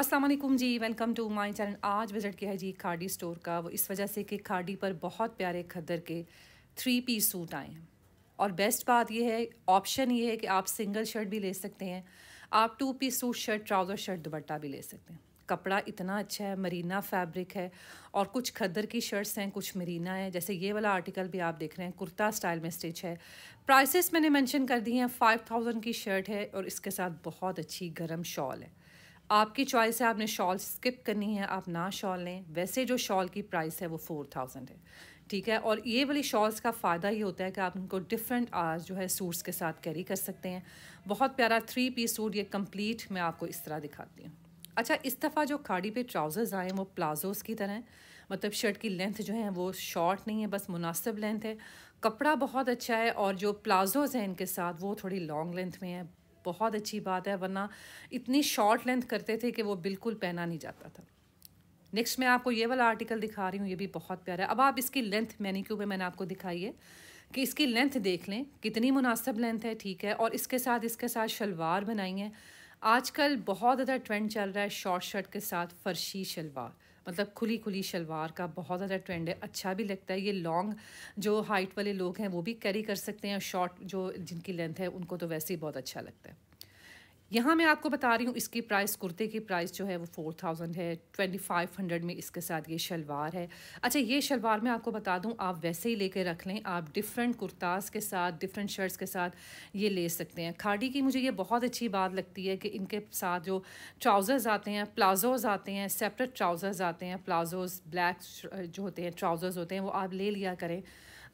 Aslam ji welcome to my channel आज visit किया है जी खाडी स्टोर का वो इस वजह से कि खाडी पर बहुत प्यारे खदर के थ्री पीस सूट आए हैं और बेस्ट बात यह है ऑप्शन ये है कि आप सिंगल शर्ट भी ले सकते हैं आप two piece suit shirt trouser shirt dupatta भी ले सकते हैं कपड़ा इतना अच्छा है मरीना फैब्रिक है और कुछ खद्दर की शर्ट्स हैं कुछ मरीना है जैसे ये वाला आर्टिकल भी आप देख रहे हैं कुर्ता स्टाइल में स्टिच है प्राइसेस मैंने मेंशन कर दी हैं फाइव थाउजेंड की शर्ट है और इसके साथ बहुत अच्छी गर्म शॉल है आपकी चॉइस है आपने शॉल स्किप करनी है आप ना शॉल लें वैसे जो शॉल की प्राइस है वो फोर थाउजेंड है ठीक है और ये वाली शॉल्स का फ़ायदा ये होता है कि आप उनको डिफरेंट आर्स जो है सूट्स के साथ कैरी कर सकते हैं बहुत प्यारा थ्री पीस सूट ये कंप्लीट मैं आपको इस तरह दिखाती हूँ अच्छा इस दफ़ा जो खाड़ी पे ट्राउज़र्स आए हैं वो प्लाजोज़ की तरह हैं मतलब शर्ट की लेंथ जो है वो शॉर्ट नहीं है बस मुनासिब लेंथ है कपड़ा बहुत अच्छा है और जो प्लाजोज़ हैं इनके साथ वो थोड़ी लॉन्ग लेंथ में है बहुत अच्छी बात है वरना इतनी शॉर्ट लेंथ करते थे कि वो बिल्कुल पहना नहीं जाता था नेक्स्ट मैं आपको ये वाला आर्टिकल दिखा रही हूँ ये भी बहुत प्यारा है अब आप इसकी लेंथ मैनीक्यू में मैंने आपको दिखाई है कि इसकी लेंथ देख लें कितनी मुनासिब लेंथ है ठीक है और इसके साथ इसके साथ शलवार बनाई है आजकल बहुत ज़्यादा ट्रेंड चल रहा है शॉर्ट शर्ट के साथ फर्शी शलवार मतलब खुली खुली शलवार का बहुत ज़्यादा ट्रेंड है अच्छा भी लगता है ये लॉन्ग जो हाइट वाले लोग हैं वो भी कैरी कर सकते हैं और शॉर्ट जो जिनकी लेंथ है उनको तो वैसे ही बहुत अच्छा लगता है यहाँ मैं आपको बता रही हूँ इसकी प्राइस कुर्ते की प्राइस जो है वो फोर थाउजेंड है ट्वेंटी फाइव हंड्रेड में इसके साथ ये शलवार है अच्छा ये शलवार मैं आपको बता दूँ आप वैसे ही लेके रख लें आप डिफरेंट कुर्ताज़ के साथ डिफरेंट शर्ट्स के साथ ये ले सकते हैं खाड़ी की मुझे ये बहुत अच्छी बात लगती है कि इनके साथ जो ट्राउज़र्स आते हैं प्लाजोज़ आते हैं सेपरेट ट्राउज़र्स आते हैं प्लाजोज़ ब्लैक जो होते हैं ट्राउज़र्स होते हैं वो आप ले लिया करें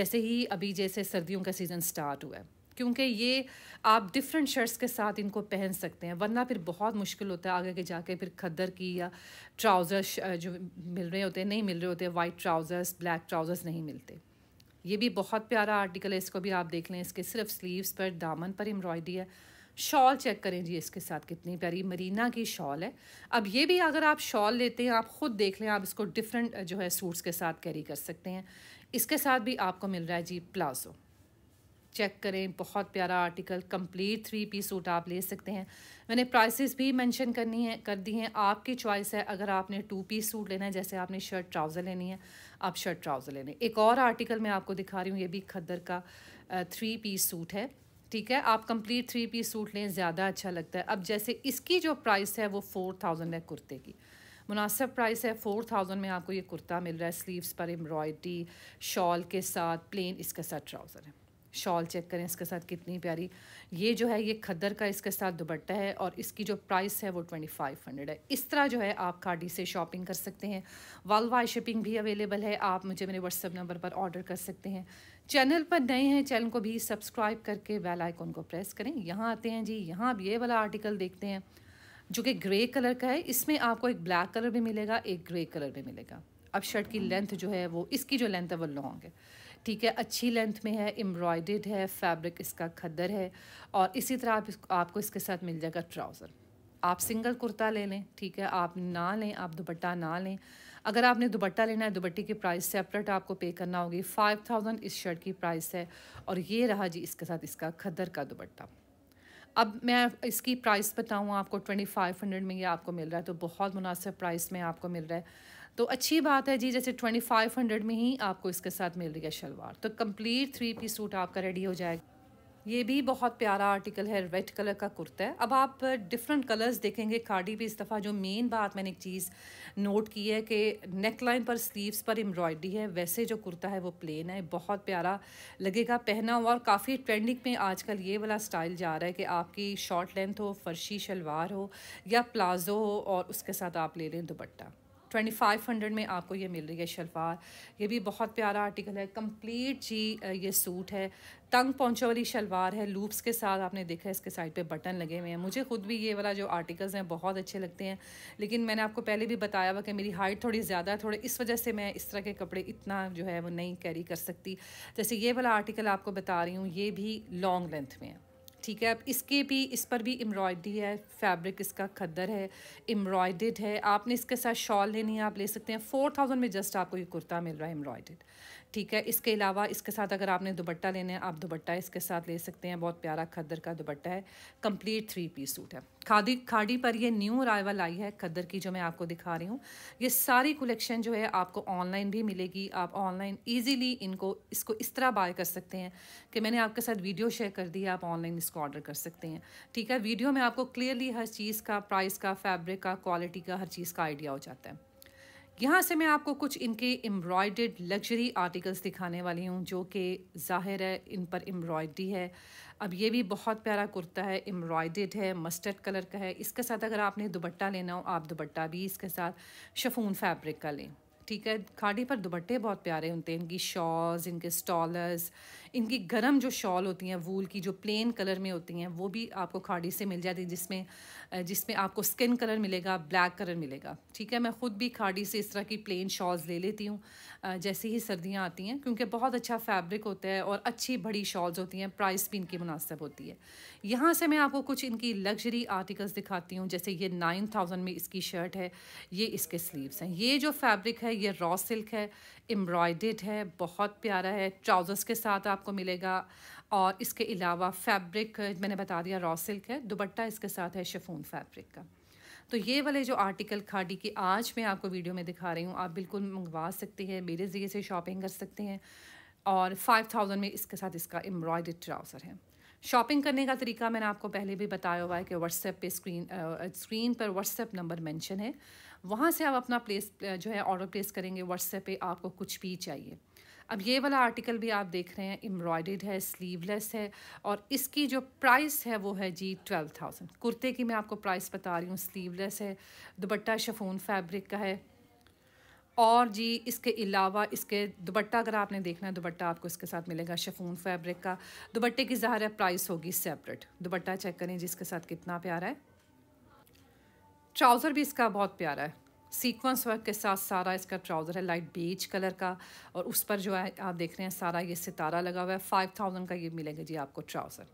जैसे ही अभी जैसे सर्दियों का सीज़न स्टार्ट हुआ है क्योंकि ये आप डिफरेंट शर्ट्स के साथ इनको पहन सकते हैं वरना फिर बहुत मुश्किल होता है आगे के जाके फिर खद्दर की या ट्राउज़र्स जो मिल रहे होते हैं नहीं मिल रहे होते वाइट ट्राउज़र्स ब्लैक ट्राउज़र्स नहीं मिलते ये भी बहुत प्यारा आर्टिकल है इसको भी आप देख लें इसके सिर्फ स्लीव्स पर दामन पर एम्ब्रॉयडरी है शॉल चेक करें जी इसके साथ कितनी प्यारी मरीना की शॉल है अब ये भी अगर आप शॉल लेते हैं आप ख़ुद देख लें आप इसको डिफरेंट जो है सूट्स के साथ कैरी कर सकते हैं इसके साथ भी आपको मिल रहा है जी प्लाज़ो चेक करें बहुत प्यारा article complete three piece suit आप ले सकते हैं मैंने प्राइसेस भी मेंशन करनी है कर दी हैं आपकी चॉइस है अगर आपने टू पीस सूट लेना है जैसे आपने शर्ट ट्राउज़र लेनी है आप शर्ट ट्राउज़र लेने एक और आर्टिकल मैं आपको दिखा रही हूँ ये भी खद्दर का थ्री पीस सूट है ठीक है आप कंप्लीट थ्री पीस सूट लें ज़्यादा अच्छा लगता है अब जैसे इसकी जो प्राइस है वो फोर थाउजेंड है कुर्ते की मुनासब प्राइस है फोर थाउजेंड में आपको ये कुर्ता मिल रहा है स्लीव्स पर एम्ब्रॉयडरी शॉल के साथ प्लेन इसका सा ट्राउज़र है शॉल चेक करें इसके साथ कितनी प्यारी ये जो है ये खद्दर का इसके साथ दुपट्टा है और इसकी जो प्राइस है वो ट्वेंटी फाइव हंड्रेड है इस तरह जो है आप खाडी से शॉपिंग कर सकते हैं वालवा शिपिंग भी अवेलेबल है आप मुझे मेरे व्हाट्सअप नंबर पर ऑर्डर कर सकते हैं चैनल पर नए हैं चैनल को भी सब्सक्राइब करके बेल आइकॉन को प्रेस करें यहाँ आते हैं जी यहाँ आप ये वाला आर्टिकल देखते हैं जो कि ग्रे कलर का है इसमें आपको एक ब्लैक कलर भी मिलेगा एक ग्रे कलर भी मिलेगा अब शर्ट की हाँ। लेंथ जो है वो इसकी जो लेंथ है वो लॉन्ग है ठीक है अच्छी लेंथ में है एम्ब्रॉयड है फैब्रिक इसका खद्दर है और इसी तरह आप आपको इसके साथ मिल जाएगा ट्राउज़र आप सिंगल कुर्ता ले लें ठीक है आप ना लें आप दुपट्टा ना लें अगर आपने दुपट्टा लेना है दुपट्टे की प्राइस सेपरेट आपको पे करना होगी फ़ाइव थाउजेंड इस शर्ट की प्राइस है और ये रहा जी इसके साथ इसका खदर का दुपट्टा अब मैं इसकी प्राइस बताऊँ आपको ट्वेंटी फाइव हंड्रेड में ये आपको मिल रहा है तो बहुत मुनासिब प्राइस में आपको मिल रहा है तो अच्छी बात है जी जैसे ट्वेंटी फाइव हंड्रेड में ही आपको इसके साथ मिल रही है शलवार तो कंप्लीट थ्री पीस सूट आपका रेडी हो जाएगा ये भी बहुत प्यारा आर्टिकल है रेड कलर का कुर्ता है अब आप डिफरेंट कलर्स देखेंगे खाड़ी भी इस दफ़ा जो मेन बात मैंने एक चीज़ नोट की है कि नेक लाइन पर स्लीव्स पर एम्ब्रॉयडरी है वैसे जो कुर्ता है वो प्लेन है बहुत प्यारा लगेगा पहना हुआ और काफ़ी ट्रेंडिंग में आजकल ये वाला स्टाइल जा रहा है कि आपकी शॉर्ट लेंथ हो फर्शी शलवार हो या प्लाजो हो और उसके साथ आप ले लें दुपट्टा ट्वेंटी फाइव हंड्रेड में आपको ये मिल रही है शलवार ये भी बहुत प्यारा आर्टिकल है कंप्लीट जी ये सूट है तंग पहुँचो वाली शलवार है लूप्स के साथ आपने देखा है इसके साइड पे बटन लगे हुए हैं मुझे खुद भी ये वाला जो आर्टिकल्स हैं बहुत अच्छे लगते हैं लेकिन मैंने आपको पहले भी बताया हुआ कि मेरी हाइट थोड़ी ज़्यादा है थोड़े इस वजह से मैं इस तरह के कपड़े इतना जो है वो नहीं कैरी कर सकती जैसे ये वाला आर्टिकल आपको बता रही हूँ ये भी लॉन्ग लेंथ में है ठीक है अब इसके भी इस पर भी एम्ब्रॉयडरी है फैब्रिक इसका खद्दर है एम्ब्रॉयडेड है आपने इसके साथ शॉल लेनी है आप ले सकते हैं फोर थाउजेंड में जस्ट आपको ये कुर्ता मिल रहा है एम्ब्रॉयडेड ठीक है इसके अलावा इसके साथ अगर आपने दुबट्टा लेना है आप दुपट्टा इसके साथ ले सकते हैं बहुत प्यारा खद्दर का दुबट्टा है कंप्लीट थ्री पीस सूट है खादी खाड़ी पर ये न्यू अराइवल आई है खद्दर की जो मैं आपको दिखा रही हूँ ये सारी कलेक्शन जो है आपको ऑनलाइन भी मिलेगी आप ऑनलाइन ईजीली इनको इसको इस तरह बाय कर सकते हैं कि मैंने आपके साथ वीडियो शेयर कर दी है आप ऑनलाइन इसको ऑर्डर कर सकते हैं ठीक है वीडियो में आपको क्लियरली हर चीज़ का प्राइस का फैब्रिक का क्वालिटी का हर चीज़ का आइडिया हो जाता है यहाँ से मैं आपको कुछ इनके एम्ब्रॉयडेड लग्जरी आर्टिकल्स दिखाने वाली हूँ जो कि ज़ाहिर है इन पर एम्ब्रॉयडरी है अब ये भी बहुत प्यारा कुर्ता है एम्ब्रॉयडेड है मस्टर्ड कलर का है इसके साथ अगर आपने दुपट्टा लेना हो आप दुबट्टा भी इसके साथ शफून फैब्रिक का लें ठीक है खाड़ी पर दुपट्टे बहुत प्यारे होते हैं इनकी शॉल्स इनके स्टॉलर्स इनकी गर्म जो शॉल होती हैं वूल की जो प्लेन कलर में होती हैं वो भी आपको खाड़ी से मिल जाती है जिसमें जिसमें आपको स्किन कलर मिलेगा ब्लैक कलर मिलेगा ठीक है मैं ख़ुद भी खाड़ी से इस तरह की प्लेन शॉल्स ले लेती हूँ जैसे ही सर्दियाँ आती हैं क्योंकि बहुत अच्छा फैब्रिक होता है और अच्छी बड़ी शॉल्स होती हैं प्राइस भी इनकी मुनासब होती है यहाँ से मैं आपको कुछ इनकी लग्जरी आर्टिकल्स दिखाती हूँ जैसे ये नाइन थाउजेंड में इसकी शर्ट है ये इसके स्लीवस हैं ये जो फैब्रिक है ये रॉ सिल्क है एम्ब्रॉयड है बहुत प्यारा है ट्राउज़र्स के साथ आपको मिलेगा और इसके अलावा फैब्रिक मैंने बता दिया रॉ सिल्क है दुपट्टा इसके साथ है शेफून फैब्रिक का तो ये वाले जो आर्टिकल खाड़ी की आज मैं आपको वीडियो में दिखा रही हूँ आप बिल्कुल मंगवा सकते हैं मेरे ज़रिए से शॉपिंग कर सकते हैं और फाइव थाउजेंड में इसके साथ इसका एम्ब्रॉयड ट्राउज़र है शॉपिंग करने का तरीका मैंने आपको पहले भी बताया हुआ है कि व्हाट्सएप पे स्क्रीन आ, स्क्रीन पर व्हाट्सएप नंबर मेंशन है वहाँ से आप अपना प्लेस जो है ऑर्डर प्लेस करेंगे व्हाट्सएप पे आपको कुछ भी चाहिए अब ये वाला आर्टिकल भी आप देख रहे हैं एम्ब्रॉयड है स्लीवलेस है और इसकी जो प्राइस है वो है जी ट्वेल्व थाउजेंड कुर्ते की मैं आपको प्राइस बता रही हूँ स्लीवलेस है दुपट्टा शफून फैब्रिक का है और जी इसके अलावा इसके दुपट्टा अगर आपने देखना है दुपट्टा आपको इसके साथ मिलेगा शफून फैब्रिक का दुपट्टे की ज़ाहिर प्राइस होगी सेपरेट दुपट्टा चेक करें जिसके साथ कितना प्यारा है ट्राउज़र भी इसका बहुत प्यारा है सीक्वेंस वर्क के साथ सारा इसका ट्राउज़र है लाइट बीच कलर का और उस पर जो है आप देख रहे हैं सारा ये सितारा लगा हुआ है फाइव थाउजेंड का ये मिलेगा जी आपको ट्राउज़र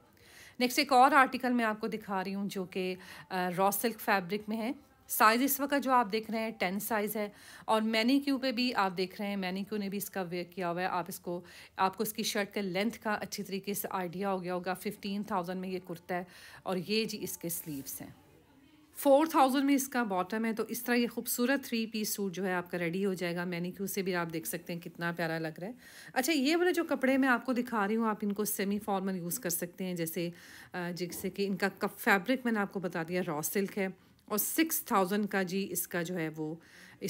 नेक्स्ट एक और आर्टिकल मैं आपको दिखा रही हूँ जो कि रॉ सिल्क फैब्रिक में है साइज़ इस वक्त जो आप देख रहे हैं टेन साइज़ है और मैनी क्यू पे भी आप देख रहे हैं मैनी क्यू ने भी इसका वेयर किया हुआ है आप इसको आपको इसकी शर्ट के लेंथ का अच्छी तरीके से आइडिया हो गया होगा फिफ्टीन थाउजेंड में ये कुर्ता है और ये जी इसके स्लीव्स हैं फोर थाउजेंड में इसका बॉटम है तो इस तरह ये खूबसूरत थ्री पीस सूट जो है आपका रेडी हो जाएगा मैंने क्यों से भी आप देख सकते हैं कितना प्यारा लग रहा है अच्छा ये वाले जो कपड़े मैं आपको दिखा रही हूँ आप इनको सेमी फॉर्मल यूज़ कर सकते हैं जैसे जैसे कि इनका कप फैब्रिक मैंने आपको बता दिया रॉ सिल्क है और सिक्स थाउजेंड का जी इसका जो है वो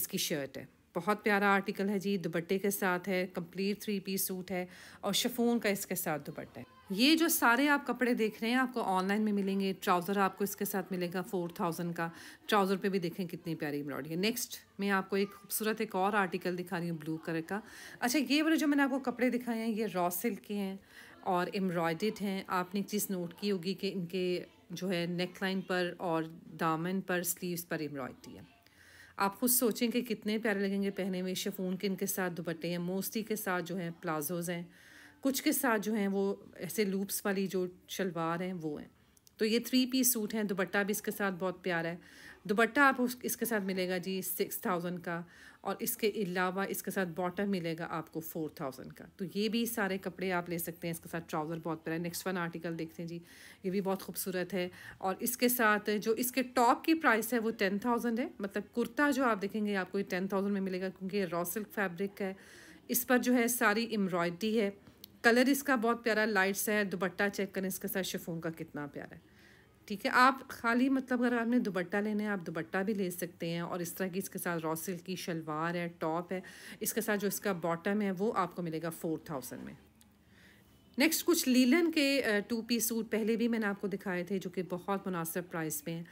इसकी शर्ट है बहुत प्यारा आर्टिकल है जी दुपट्टे के साथ है कम्प्लीट थ्री पीस सूट है और शफून का इसके साथ दुपट्टा है ये जो सारे आप कपड़े देख रहे हैं आपको ऑनलाइन में मिलेंगे ट्राउज़र आपको इसके साथ मिलेगा फोर थाउजेंड का ट्राउज़र पे भी देखें कितनी प्यारी एम्ब्रॉयडरी है नेक्स्ट मैं आपको एक खूबसूरत एक और आर्टिकल दिखा रही हूँ ब्लू कलर का अच्छा ये वाले जो मैंने आपको कपड़े दिखाए हैं ये रॉ सिल्क के हैं और एम्ब्रॉयड हैं आपने एक चीज़ नोट की होगी कि इनके जो है नेक लाइन पर और दामन पर स्लीव्स पर एम्ब्रॉयड्री है आप खुद सोचें कि कितने प्यारे लगेंगे पहने में शेफून के इनके साथ दुपट्टे हैं मोस्ती के साथ जो है प्लाजोज़ हैं कुछ के साथ जो हैं वो ऐसे लूप्स वाली जो शलवार हैं वो हैं तो ये थ्री पीस सूट हैं दुपट्टा भी इसके साथ बहुत प्यारा है दुपट्टा आप इसके साथ मिलेगा जी सिक्स थाउजेंड का और इसके अलावा इसके साथ बॉटम मिलेगा आपको फोर थाउजेंड का तो ये भी सारे कपड़े आप ले सकते हैं इसके साथ ट्राउज़र बहुत प्यारा है नेक्स्ट वन आर्टिकल देखते हैं जी ये भी बहुत खूबसूरत है और इसके साथ जो इसके टॉप की प्राइस है वो टेन थाउजेंड है मतलब कुर्ता जो आप देखेंगे आपको ये टेन थाउजेंड में मिलेगा क्योंकि ये रॉ सिल्क फैब्रिक है इस पर जो है सारी एम्ब्रॉयडरी है कलर इसका बहुत प्यारा लाइट्स है दुपट्टा चेक करें इसके साथ शिफोन का कितना प्यारा है ठीक है आप खाली मतलब अगर आपने दुपट्टा लेने आप दुपट्टा भी ले सकते हैं और इस तरह की इसके साथ रॉसिल की शलवार है टॉप है इसके साथ जो इसका बॉटम है वो आपको मिलेगा फोर थाउजेंड में नेक्स्ट कुछ लीलन के टू पी सूट पहले भी मैंने आपको दिखाए थे जो कि बहुत मुनासिब प्राइस में हैं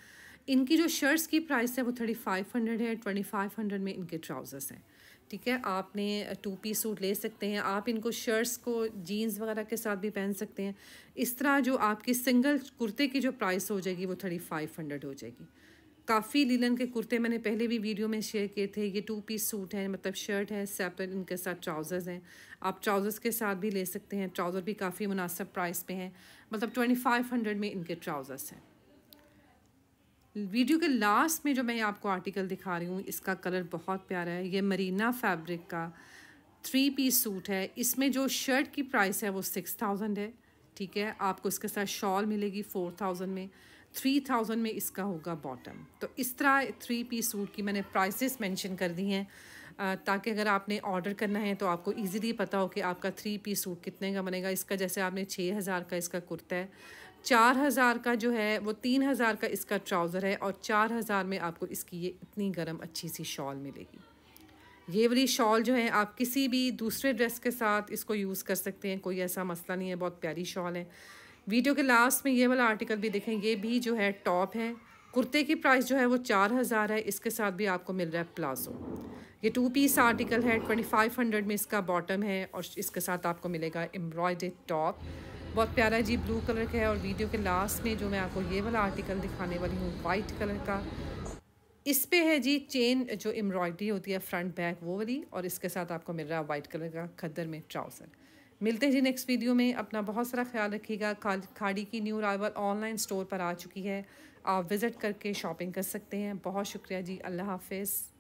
इनकी जो शर्ट्स की प्राइस है वो थर्टी फाइव हंड्रेड है ट्वेंटी फाइव हंड्रेड में इनके ट्राउज़र्स हैं ठीक है आपने टू पीस सूट ले सकते हैं आप इनको शर्ट्स को जीन्स वगैरह के साथ भी पहन सकते हैं इस तरह जो आपकी सिंगल कुर्ते की जो प्राइस हो जाएगी वो थर्टी फाइव हंड्रेड हो जाएगी काफ़ी लीलन के कुर्ते मैंने पहले भी वीडियो में शेयर किए थे ये टू पीस सूट है मतलब शर्ट है सेपर इनके साथ ट्राउज़र्स हैं आप ट्राउज़र्स के साथ भी ले सकते हैं ट्राउज़र भी काफ़ी मुनासब प्राइस पे हैं मतलब ट्वेंटी फाइव हंड्रेड में इनके ट्राउज़र्स हैं वीडियो के लास्ट में जो मैं आपको आर्टिकल दिखा रही हूँ इसका कलर बहुत प्यारा है ये मरीना फैब्रिक का थ्री पीस सूट है इसमें जो शर्ट की प्राइस है वो सिक्स थाउजेंड है ठीक है आपको इसके साथ शॉल मिलेगी फोर थाउजेंड में थ्री थाउजेंड में इसका होगा बॉटम तो इस तरह थ्री पीस सूट की मैंने प्राइसेस मेंशन कर दी हैं ताकि अगर आपने ऑर्डर करना है तो आपको इजीली पता हो कि आपका थ्री पीस सूट कितने का बनेगा इसका जैसे आपने छः हज़ार का इसका कुर्ता है चार हज़ार का जो है वो तीन हज़ार का इसका ट्राउज़र है और चार हज़ार में आपको इसकी ये इतनी गर्म अच्छी सी शॉल मिलेगी ये वाली शॉल जो है आप किसी भी दूसरे ड्रेस के साथ इसको यूज़ कर सकते हैं कोई ऐसा मसला नहीं है बहुत प्यारी शॉल है वीडियो के लास्ट में ये वाला आर्टिकल भी देखें ये भी जो है टॉप है कुर्ते की प्राइस जो है वो चार हज़ार है इसके साथ भी आपको मिल रहा है प्लाजो ये टू पीस आर्टिकल है ट्वेंटी फाइव हंड्रेड में इसका बॉटम है और इसके साथ आपको मिलेगा एम्ब्रॉयडेड टॉप बहुत प्यारा है जी ब्लू कलर का है और वीडियो के लास्ट में जो मैं आपको ये वाला आर्टिकल दिखाने वाली हूँ वाइट कलर का इस पे है जी चेन जो एम्ब्रॉयडरी होती है फ्रंट बैक वो वाली और इसके साथ आपको मिल रहा है वाइट कलर का खद्दर में ट्राउज़र मिलते हैं जी नेक्स्ट वीडियो में अपना बहुत सारा ख्याल रखिएगा खाड़ी की न्यू राइवल ऑनलाइन स्टोर पर आ चुकी है आप विज़िट करके शॉपिंग कर सकते हैं बहुत शुक्रिया जी अल्लाह हाफिज़